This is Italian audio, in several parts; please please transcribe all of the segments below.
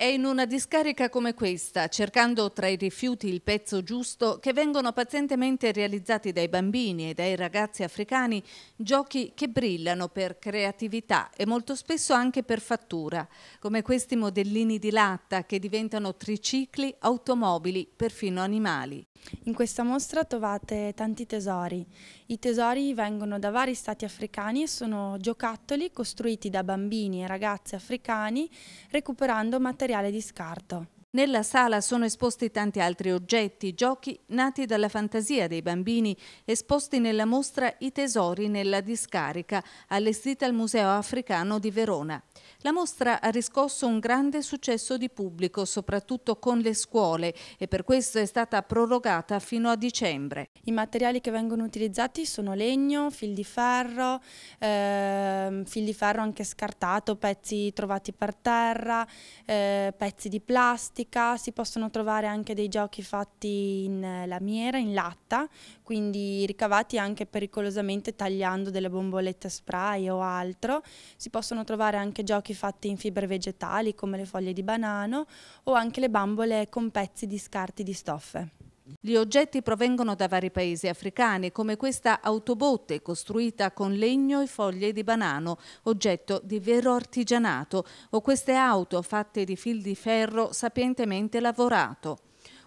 È in una discarica come questa, cercando tra i rifiuti il pezzo giusto, che vengono pazientemente realizzati dai bambini e dai ragazzi africani giochi che brillano per creatività e molto spesso anche per fattura, come questi modellini di latta che diventano tricicli, automobili, perfino animali. In questa mostra trovate tanti tesori. I tesori vengono da vari stati africani e sono giocattoli costruiti da bambini e ragazzi africani recuperando materiali materiale di scarto. Nella sala sono esposti tanti altri oggetti, giochi nati dalla fantasia dei bambini, esposti nella mostra I tesori nella discarica, allestita al Museo Africano di Verona. La mostra ha riscosso un grande successo di pubblico, soprattutto con le scuole, e per questo è stata prorogata fino a dicembre. I materiali che vengono utilizzati sono legno, fil di ferro, eh, fil di ferro anche scartato, pezzi trovati per terra, eh, pezzi di plastica, plastica, si possono trovare anche dei giochi fatti in lamiera, in latta, quindi ricavati anche pericolosamente tagliando delle bombolette spray o altro. Si possono trovare anche giochi fatti in fibre vegetali come le foglie di banano o anche le bambole con pezzi di scarti di stoffe. Gli oggetti provengono da vari paesi africani, come questa autobotte costruita con legno e foglie di banano, oggetto di vero artigianato, o queste auto fatte di fil di ferro sapientemente lavorato.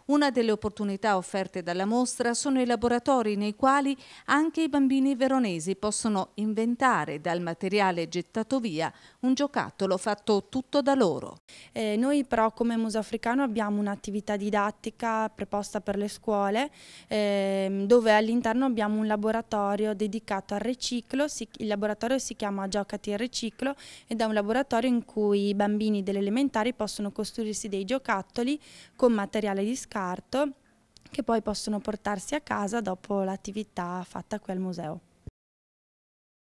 Una delle opportunità offerte dalla mostra sono i laboratori nei quali anche i bambini veronesi possono inventare dal materiale gettato via un giocattolo fatto tutto da loro. Eh, noi però come Museo Africano abbiamo un'attività didattica preposta per le scuole eh, dove all'interno abbiamo un laboratorio dedicato al riciclo, il laboratorio si chiama Giocati al riciclo ed è un laboratorio in cui i bambini delle elementari possono costruirsi dei giocattoli con materiale di scambio scarto che poi possono portarsi a casa dopo l'attività fatta qui al museo.